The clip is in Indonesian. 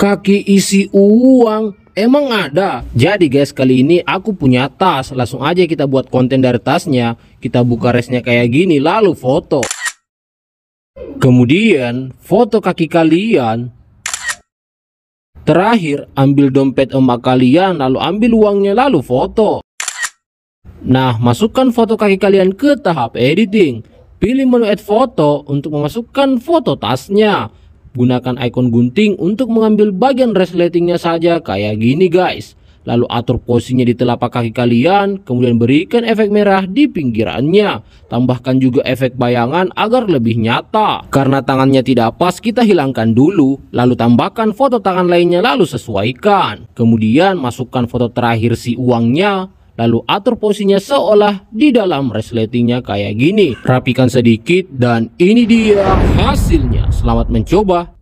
kaki isi uang Emang ada. Jadi guys, kali ini aku punya tas. Langsung aja kita buat konten dari tasnya. Kita buka resnya kayak gini, lalu foto. Kemudian, foto kaki kalian. Terakhir, ambil dompet emak kalian, lalu ambil uangnya, lalu foto. Nah, masukkan foto kaki kalian ke tahap editing. Pilih menu add foto untuk memasukkan foto tasnya. Gunakan ikon gunting untuk mengambil bagian resletingnya saja kayak gini guys. Lalu atur posisinya di telapak kaki kalian, kemudian berikan efek merah di pinggirannya. Tambahkan juga efek bayangan agar lebih nyata. Karena tangannya tidak pas, kita hilangkan dulu. Lalu tambahkan foto tangan lainnya lalu sesuaikan. Kemudian masukkan foto terakhir si uangnya, lalu atur posisinya seolah di dalam resletingnya kayak gini. Rapikan sedikit dan ini dia hasilnya. Selamat mencoba.